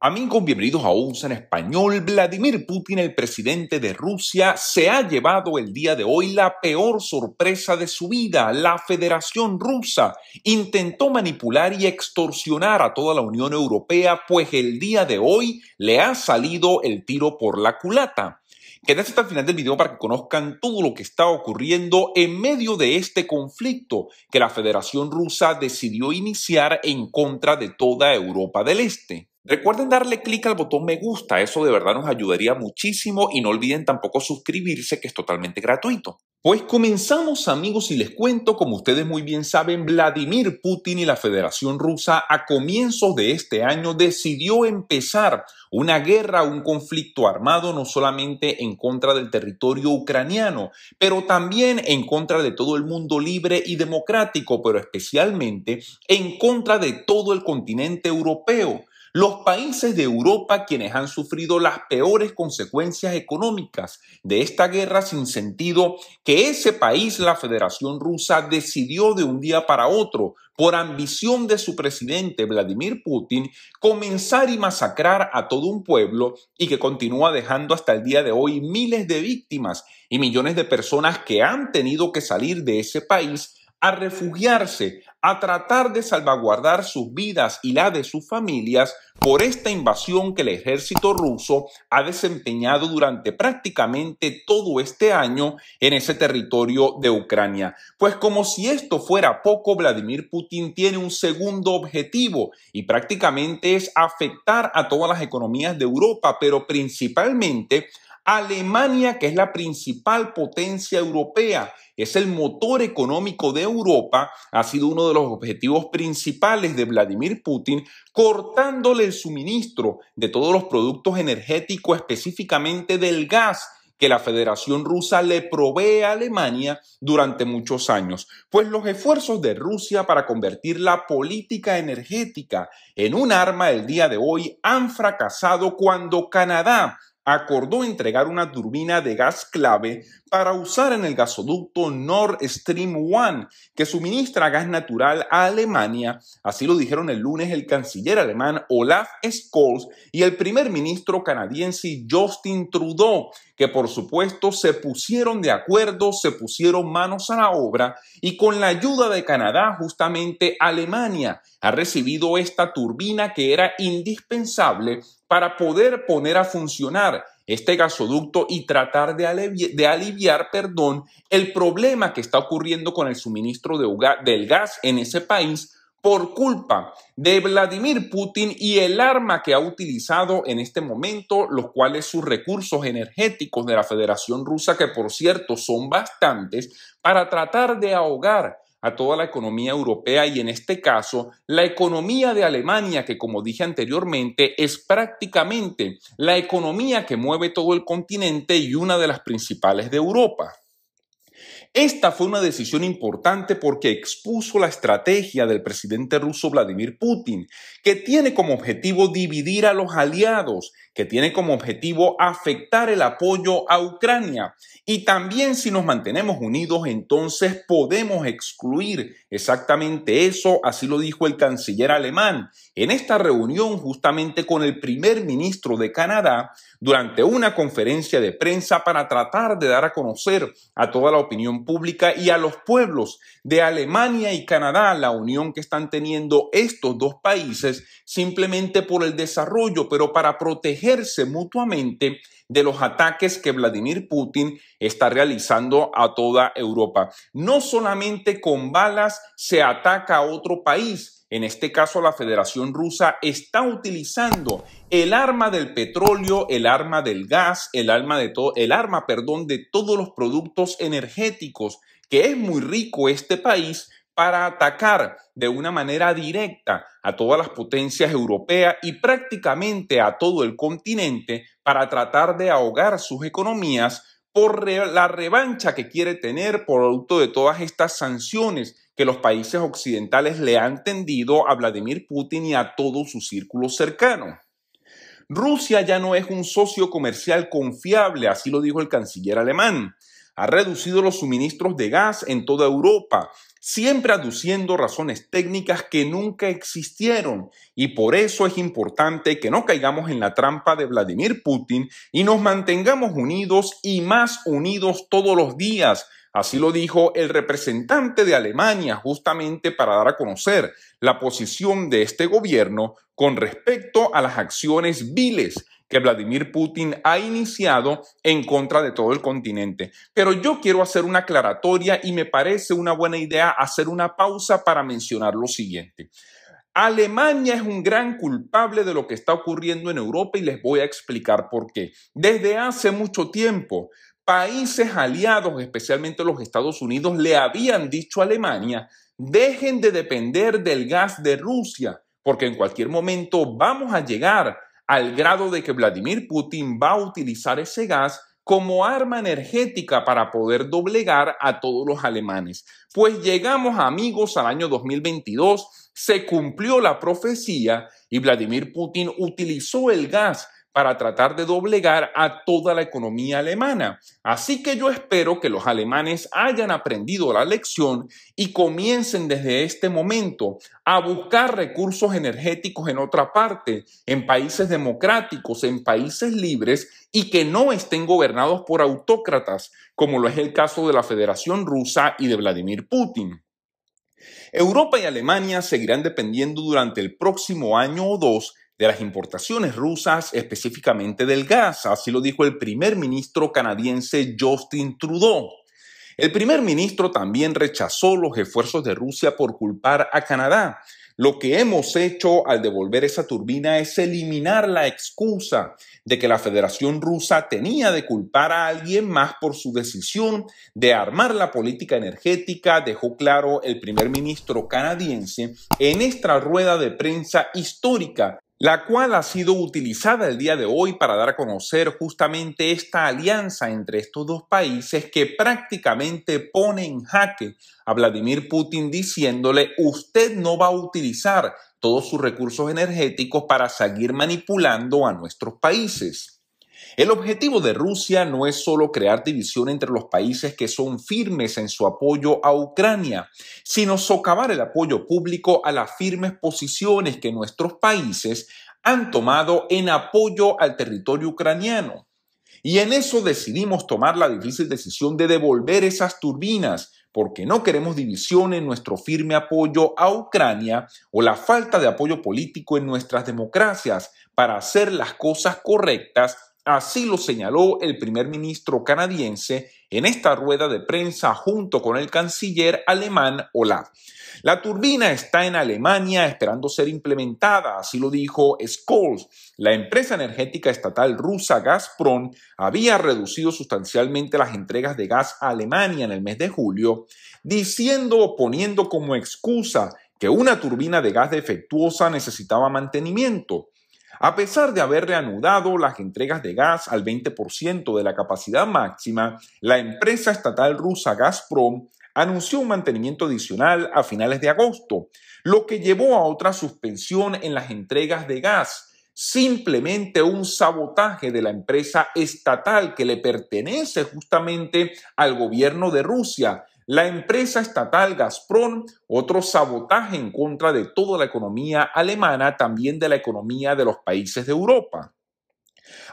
Amigos, bienvenidos a USA en español. Vladimir Putin, el presidente de Rusia, se ha llevado el día de hoy la peor sorpresa de su vida. La Federación Rusa intentó manipular y extorsionar a toda la Unión Europea, pues el día de hoy le ha salido el tiro por la culata. Quédense hasta el final del video para que conozcan todo lo que está ocurriendo en medio de este conflicto que la Federación Rusa decidió iniciar en contra de toda Europa del Este. Recuerden darle clic al botón me gusta, eso de verdad nos ayudaría muchísimo y no olviden tampoco suscribirse que es totalmente gratuito. Pues comenzamos amigos y les cuento, como ustedes muy bien saben, Vladimir Putin y la Federación Rusa a comienzos de este año decidió empezar una guerra, un conflicto armado, no solamente en contra del territorio ucraniano, pero también en contra de todo el mundo libre y democrático, pero especialmente en contra de todo el continente europeo. Los países de Europa quienes han sufrido las peores consecuencias económicas de esta guerra sin sentido que ese país, la Federación Rusa, decidió de un día para otro, por ambición de su presidente Vladimir Putin, comenzar y masacrar a todo un pueblo y que continúa dejando hasta el día de hoy miles de víctimas y millones de personas que han tenido que salir de ese país a refugiarse a tratar de salvaguardar sus vidas y la de sus familias por esta invasión que el ejército ruso ha desempeñado durante prácticamente todo este año en ese territorio de Ucrania. Pues como si esto fuera poco, Vladimir Putin tiene un segundo objetivo y prácticamente es afectar a todas las economías de Europa, pero principalmente Alemania, que es la principal potencia europea, es el motor económico de Europa, ha sido uno de de los objetivos principales de Vladimir Putin, cortándole el suministro de todos los productos energéticos, específicamente del gas que la Federación Rusa le provee a Alemania durante muchos años, pues los esfuerzos de Rusia para convertir la política energética en un arma el día de hoy han fracasado cuando Canadá acordó entregar una turbina de gas clave para usar en el gasoducto Nord Stream 1, que suministra gas natural a Alemania. Así lo dijeron el lunes el canciller alemán Olaf Scholz y el primer ministro canadiense Justin Trudeau que por supuesto se pusieron de acuerdo, se pusieron manos a la obra y con la ayuda de Canadá, justamente Alemania ha recibido esta turbina que era indispensable para poder poner a funcionar este gasoducto y tratar de aliviar, perdón, el problema que está ocurriendo con el suministro del gas en ese país por culpa de Vladimir Putin y el arma que ha utilizado en este momento, los cuales sus recursos energéticos de la Federación Rusa, que por cierto son bastantes, para tratar de ahogar a toda la economía europea y en este caso la economía de Alemania, que como dije anteriormente es prácticamente la economía que mueve todo el continente y una de las principales de Europa. Esta fue una decisión importante porque expuso la estrategia del presidente ruso Vladimir Putin, que tiene como objetivo dividir a los aliados, que tiene como objetivo afectar el apoyo a Ucrania. Y también si nos mantenemos unidos, entonces podemos excluir exactamente eso, así lo dijo el canciller alemán en esta reunión justamente con el primer ministro de Canadá durante una conferencia de prensa para tratar de dar a conocer a toda la opinión Pública y a los pueblos de Alemania y Canadá, la unión que están teniendo estos dos países simplemente por el desarrollo, pero para protegerse mutuamente de los ataques que Vladimir Putin está realizando a toda Europa. No solamente con balas se ataca a otro país, en este caso la Federación Rusa, está utilizando el arma del petróleo, el arma del gas, el arma de todo, el arma, perdón, de todos los productos energéticos, que es muy rico este país para atacar de una manera directa a todas las potencias europeas y prácticamente a todo el continente para tratar de ahogar sus economías por la revancha que quiere tener por producto de todas estas sanciones que los países occidentales le han tendido a Vladimir Putin y a todo su círculo cercano. Rusia ya no es un socio comercial confiable, así lo dijo el canciller alemán. Ha reducido los suministros de gas en toda Europa, siempre aduciendo razones técnicas que nunca existieron. Y por eso es importante que no caigamos en la trampa de Vladimir Putin y nos mantengamos unidos y más unidos todos los días Así lo dijo el representante de Alemania justamente para dar a conocer la posición de este gobierno con respecto a las acciones viles que Vladimir Putin ha iniciado en contra de todo el continente. Pero yo quiero hacer una aclaratoria y me parece una buena idea hacer una pausa para mencionar lo siguiente. Alemania es un gran culpable de lo que está ocurriendo en Europa y les voy a explicar por qué. Desde hace mucho tiempo, países aliados, especialmente los Estados Unidos, le habían dicho a Alemania, dejen de depender del gas de Rusia, porque en cualquier momento vamos a llegar al grado de que Vladimir Putin va a utilizar ese gas como arma energética para poder doblegar a todos los alemanes. Pues llegamos, amigos, al año 2022, se cumplió la profecía y Vladimir Putin utilizó el gas para tratar de doblegar a toda la economía alemana. Así que yo espero que los alemanes hayan aprendido la lección y comiencen desde este momento a buscar recursos energéticos en otra parte, en países democráticos, en países libres y que no estén gobernados por autócratas, como lo es el caso de la Federación Rusa y de Vladimir Putin. Europa y Alemania seguirán dependiendo durante el próximo año o dos de las importaciones rusas, específicamente del gas. Así lo dijo el primer ministro canadiense Justin Trudeau. El primer ministro también rechazó los esfuerzos de Rusia por culpar a Canadá. Lo que hemos hecho al devolver esa turbina es eliminar la excusa de que la Federación Rusa tenía de culpar a alguien más por su decisión de armar la política energética, dejó claro el primer ministro canadiense en esta rueda de prensa histórica la cual ha sido utilizada el día de hoy para dar a conocer justamente esta alianza entre estos dos países que prácticamente pone en jaque a Vladimir Putin diciéndole usted no va a utilizar todos sus recursos energéticos para seguir manipulando a nuestros países. El objetivo de Rusia no es solo crear división entre los países que son firmes en su apoyo a Ucrania, sino socavar el apoyo público a las firmes posiciones que nuestros países han tomado en apoyo al territorio ucraniano. Y en eso decidimos tomar la difícil decisión de devolver esas turbinas, porque no queremos división en nuestro firme apoyo a Ucrania o la falta de apoyo político en nuestras democracias para hacer las cosas correctas Así lo señaló el primer ministro canadiense en esta rueda de prensa junto con el canciller alemán Olaf. La turbina está en Alemania esperando ser implementada, así lo dijo Scholz. La empresa energética estatal rusa Gazprom había reducido sustancialmente las entregas de gas a Alemania en el mes de julio, diciendo o poniendo como excusa que una turbina de gas defectuosa necesitaba mantenimiento. A pesar de haber reanudado las entregas de gas al 20% de la capacidad máxima, la empresa estatal rusa Gazprom anunció un mantenimiento adicional a finales de agosto, lo que llevó a otra suspensión en las entregas de gas, simplemente un sabotaje de la empresa estatal que le pertenece justamente al gobierno de Rusia la empresa estatal Gazprom, otro sabotaje en contra de toda la economía alemana, también de la economía de los países de Europa.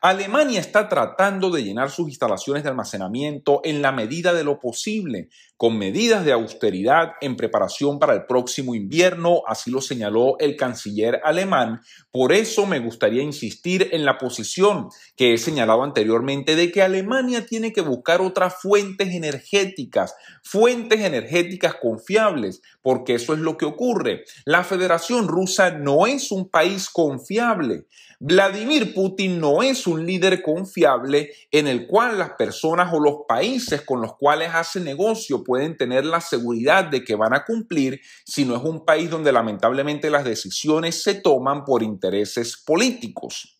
Alemania está tratando de llenar sus instalaciones de almacenamiento en la medida de lo posible, con medidas de austeridad en preparación para el próximo invierno, así lo señaló el canciller alemán. Por eso me gustaría insistir en la posición que he señalado anteriormente de que Alemania tiene que buscar otras fuentes energéticas, fuentes energéticas confiables, porque eso es lo que ocurre. La Federación Rusa no es un país confiable. Vladimir Putin no es un líder confiable en el cual las personas o los países con los cuales hace negocio pueden tener la seguridad de que van a cumplir, sino es un país donde lamentablemente las decisiones se toman por intereses políticos.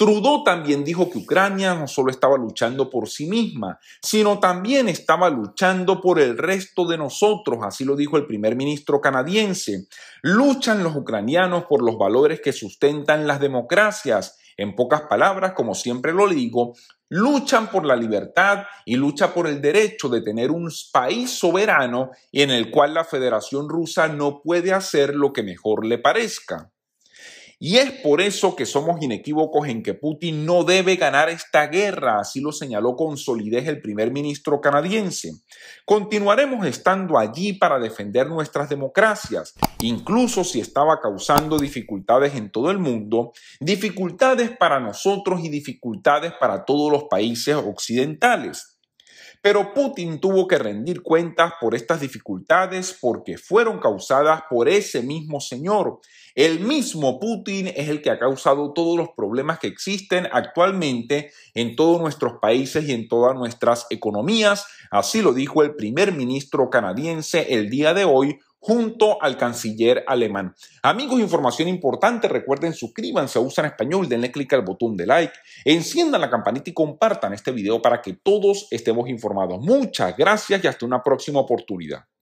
Trudeau también dijo que Ucrania no solo estaba luchando por sí misma, sino también estaba luchando por el resto de nosotros, así lo dijo el primer ministro canadiense. Luchan los ucranianos por los valores que sustentan las democracias. En pocas palabras, como siempre lo digo, luchan por la libertad y lucha por el derecho de tener un país soberano en el cual la Federación Rusa no puede hacer lo que mejor le parezca. Y es por eso que somos inequívocos en que Putin no debe ganar esta guerra, así lo señaló con solidez el primer ministro canadiense. Continuaremos estando allí para defender nuestras democracias, incluso si estaba causando dificultades en todo el mundo, dificultades para nosotros y dificultades para todos los países occidentales. Pero Putin tuvo que rendir cuentas por estas dificultades porque fueron causadas por ese mismo señor. El mismo Putin es el que ha causado todos los problemas que existen actualmente en todos nuestros países y en todas nuestras economías. Así lo dijo el primer ministro canadiense el día de hoy junto al canciller alemán. Amigos, información importante, recuerden suscríbanse a Usan Español, denle clic al botón de like, enciendan la campanita y compartan este video para que todos estemos informados. Muchas gracias y hasta una próxima oportunidad.